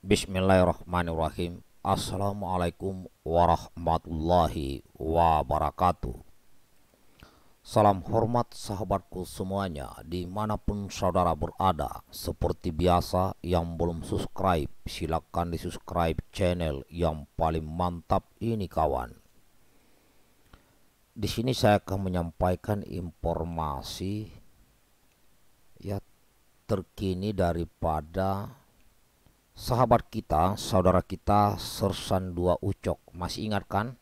Bismillahirrahmanirrahim. Assalamualaikum warahmatullahi wabarakatuh. Salam hormat sahabatku semuanya dimanapun saudara berada Seperti biasa yang belum subscribe silahkan di subscribe channel yang paling mantap ini kawan Di sini saya akan menyampaikan informasi ya terkini daripada sahabat kita, saudara kita Sersan dua Ucok. Masih ingat kan?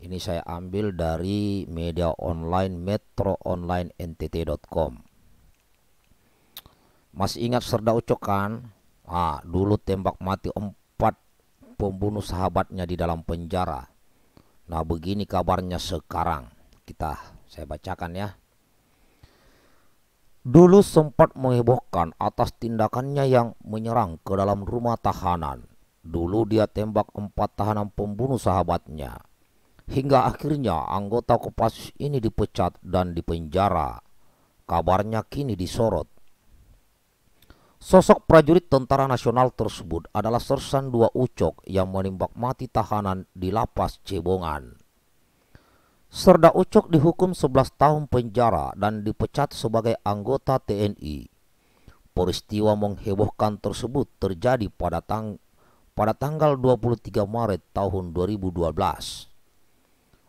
Ini saya ambil dari media online metroonlinentt.com. Masih ingat Serda Ucok kan? Ah, dulu tembak mati empat pembunuh sahabatnya di dalam penjara. Nah, begini kabarnya sekarang. Kita saya bacakan ya dulu sempat menghebohkan atas tindakannya yang menyerang ke dalam rumah tahanan. Dulu dia tembak empat tahanan pembunuh sahabatnya. Hingga akhirnya anggota Kopassus ini dipecat dan dipenjara. Kabarnya kini disorot. Sosok prajurit tentara nasional tersebut adalah Sersan Dua Ucok yang menembak mati tahanan di lapas Cebongan serda Ucok dihukum 11 tahun penjara dan dipecat sebagai anggota TNI. Peristiwa menghebohkan tersebut terjadi pada tang pada tanggal 23 Maret tahun 2012.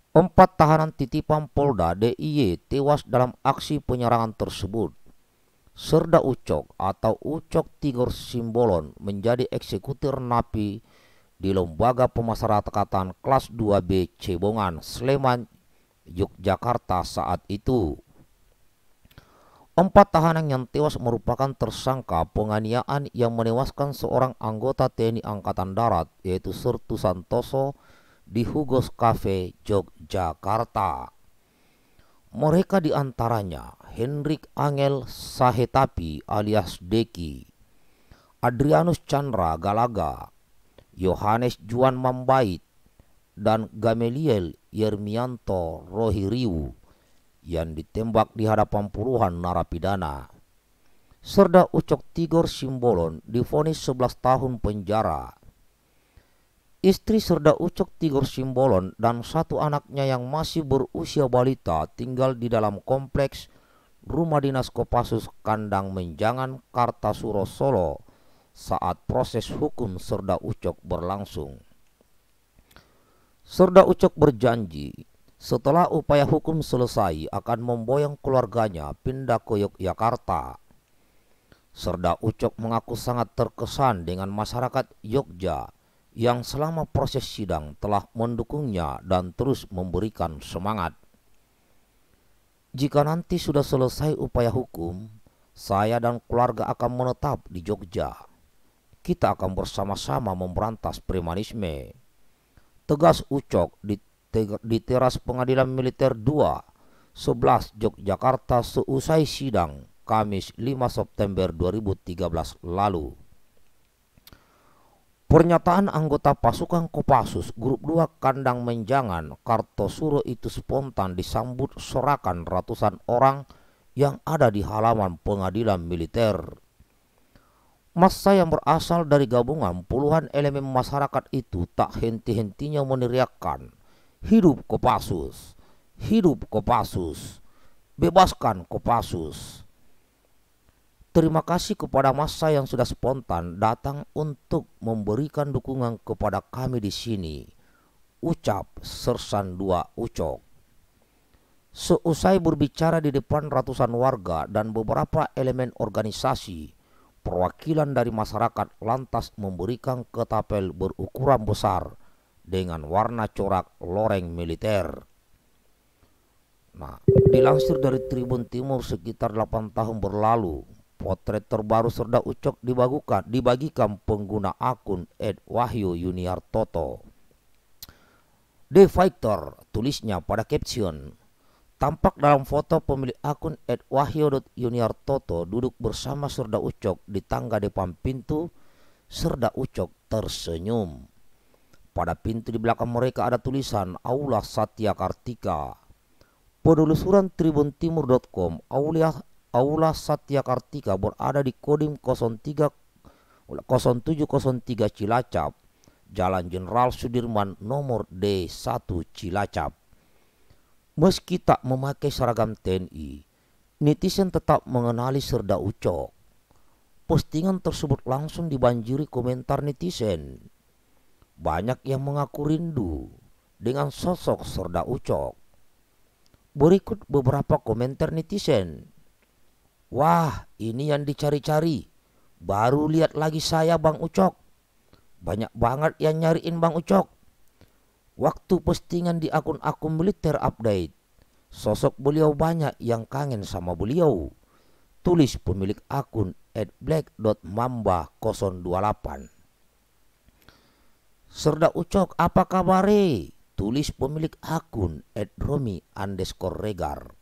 Empat tahanan titipan Polda DIY tewas dalam aksi penyerangan tersebut. Serda Ucok atau Ucok Tigor Simbolon menjadi eksekutor napi di Lembaga Pemasyarakatan Kelas 2B Cebongan, Sleman, Yogyakarta saat itu. Empat tahanan yang tewas merupakan tersangka penganiayaan yang menewaskan seorang anggota TNI Angkatan Darat yaitu Sertu Santoso di Hugos Cafe, Yogyakarta. Mereka diantaranya Hendrik Angel Sahetapi alias Deki, Adrianus Chandra Galaga, Yohanes Juan Mambait, dan Gamaliel Yermianto Rohiriu yang ditembak di hadapan puluhan narapidana. Serda Ucok Tigor Simbolon difonis 11 tahun penjara. Istri Serda Ucok Tigor Simbolon dan satu anaknya yang masih berusia balita tinggal di dalam kompleks rumah dinas Kopassus Kandang Menjangan Kartasuro Solo saat proses hukum Serda Ucok berlangsung. Serda Ucok berjanji setelah upaya hukum selesai akan memboyong keluarganya pindah ke Yogyakarta. Serda Ucok mengaku sangat terkesan dengan masyarakat Yogyakarta yang selama proses sidang telah mendukungnya dan terus memberikan semangat. Jika nanti sudah selesai upaya hukum, saya dan keluarga akan menetap di Jogja. Kita akan bersama-sama memberantas premanisme tegas ucok di, di teras pengadilan militer 2 11 Yogyakarta seusai sidang Kamis 5 September 2013 lalu. Pernyataan anggota pasukan Kopassus Grup 2 Kandang Menjangan Kartosuro itu spontan disambut sorakan ratusan orang yang ada di halaman pengadilan militer Massa yang berasal dari gabungan puluhan elemen masyarakat itu tak henti-hentinya meneriakkan, hidup Kopassus, hidup Kopassus, bebaskan Kopassus. Terima kasih kepada massa yang sudah spontan datang untuk memberikan dukungan kepada kami di sini. Ucap Sersan dua Ucok. Seusai berbicara di depan ratusan warga dan beberapa elemen organisasi, perwakilan dari masyarakat lantas memberikan ketapel berukuran besar dengan warna corak loreng militer. Nah, dilansir dari Tribun Timur sekitar 8 tahun berlalu, potret terbaru Serda Ucok dibagukan, dibagikan pengguna akun Ed Wahyu Yuniar Toto. The Fighter, tulisnya pada caption, Tampak dalam foto pemilik akun @wahyo.juniortoto duduk bersama Serda Ucok di tangga depan pintu. Serda Ucok tersenyum. Pada pintu di belakang mereka ada tulisan Aula Satya Kartika. Penelusuran tribuntimur.com, Aula, Aula Satya Kartika berada di Kodim 03 0703 Cilacap, Jalan Jenderal Sudirman nomor D1 Cilacap. Meski tak memakai seragam TNI, netizen tetap mengenali Serda Ucok. Postingan tersebut langsung dibanjiri komentar netizen. Banyak yang mengaku rindu dengan sosok Serda Ucok. Berikut beberapa komentar netizen. Wah, ini yang dicari-cari. Baru lihat lagi saya Bang Ucok. Banyak banget yang nyariin Bang Ucok. Waktu postingan di akun-akun militer update, sosok beliau banyak yang kangen sama beliau. Tulis pemilik akun at black.mamba028. Serda Ucok apa kabar? Tulis pemilik akun at romi underscore regar.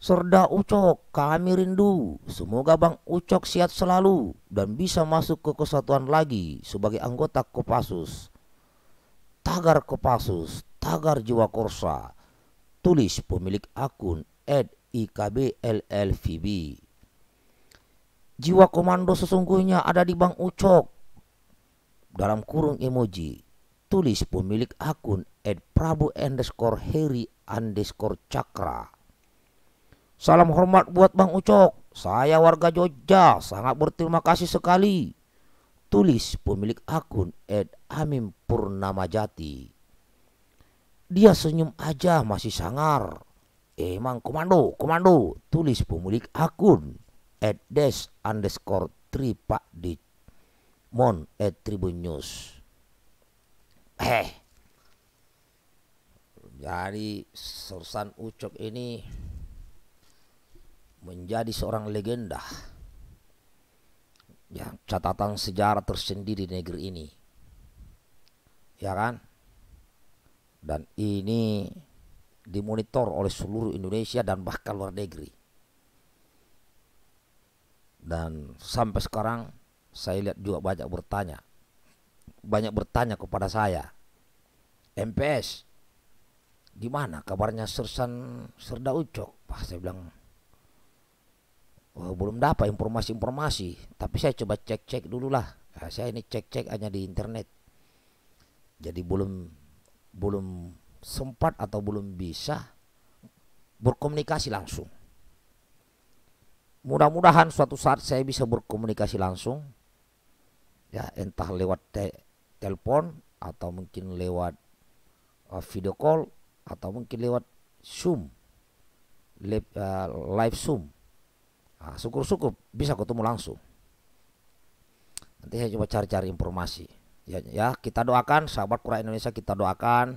Serda Ucok, kami rindu. Semoga Bang Ucok sehat selalu dan bisa masuk ke kesatuan lagi sebagai anggota Kopassus tagar Kopassus, tagar Jiwa Korsa, tulis pemilik akun at IKBLLVB. Jiwa komando sesungguhnya ada di Bang Ucok. Dalam kurung emoji, tulis pemilik akun at Prabu underscore Heri underscore Cakra. Salam hormat buat Bang Ucok. Saya warga Jogja, sangat berterima kasih sekali. Tulis pemilik akun at Amin Purnama Jati. Dia senyum aja masih sangar. Emang eh, komando, komando, tulis pemilik akun. At des underscore tripak di mon at tribun news. Eh, jadi Sersan Ucok ini menjadi seorang legenda. yang catatan sejarah tersendiri di negeri ini ya kan? Dan ini dimonitor oleh seluruh Indonesia dan bahkan luar negeri. Dan sampai sekarang saya lihat juga banyak bertanya. Banyak bertanya kepada saya. MPS di mana? kabarnya Sersan Serda Ucok? Pak saya bilang oh, belum dapat informasi-informasi, tapi saya coba cek-cek dulu lah. Nah, saya ini cek-cek hanya di internet. Jadi belum belum sempat atau belum bisa berkomunikasi langsung. Mudah-mudahan suatu saat saya bisa berkomunikasi langsung. Ya, entah lewat te telepon atau mungkin lewat uh, video call atau mungkin lewat Zoom. Live, uh, live Zoom. Ah, syukur-syukur nah, bisa ketemu langsung. Nanti saya coba cari-cari informasi ya, ya kita doakan sahabat kura Indonesia kita doakan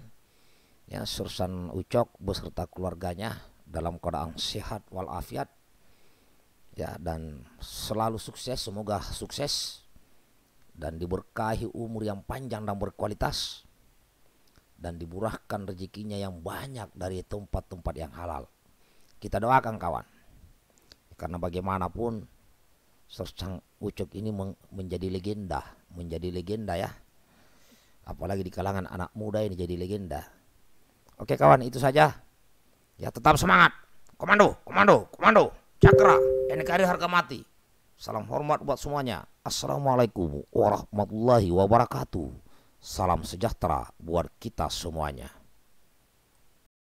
ya Sursan Ucok beserta keluarganya dalam keadaan sehat walafiat ya dan selalu sukses semoga sukses dan diberkahi umur yang panjang dan berkualitas dan diburahkan rezekinya yang banyak dari tempat-tempat yang halal kita doakan kawan karena bagaimanapun Sersang Ucok ini menjadi legenda menjadi legenda ya apalagi di kalangan anak muda ini jadi legenda. Oke kawan, itu saja. Ya tetap semangat. Komando, komando, komando. Cakra, NKRI harga mati. Salam hormat buat semuanya. Assalamualaikum warahmatullahi wabarakatuh. Salam sejahtera buat kita semuanya.